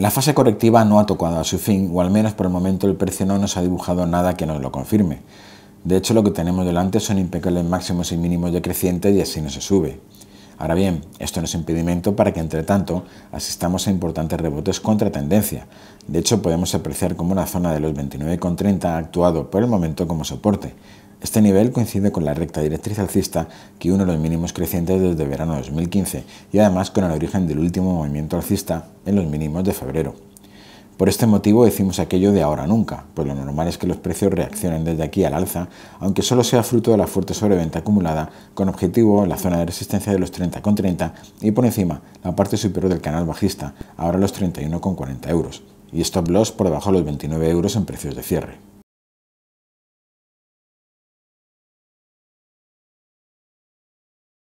La fase correctiva no ha tocado a su fin, o al menos por el momento el precio no nos ha dibujado nada que nos lo confirme. De hecho, lo que tenemos delante son impecables máximos y mínimos decrecientes y así no se sube. Ahora bien, esto no es impedimento para que, entre tanto, asistamos a importantes rebotes contra tendencia. De hecho, podemos apreciar cómo una zona de los 29,30 ha actuado por el momento como soporte. Este nivel coincide con la recta directriz alcista que une los mínimos crecientes desde verano 2015 y además con el origen del último movimiento alcista en los mínimos de febrero. Por este motivo decimos aquello de ahora nunca, pues lo normal es que los precios reaccionen desde aquí al alza, aunque solo sea fruto de la fuerte sobreventa acumulada, con objetivo la zona de resistencia de los 30,30 y por encima la parte superior del canal bajista, ahora los 31,40 euros, y stop loss por debajo de los 29 euros en precios de cierre.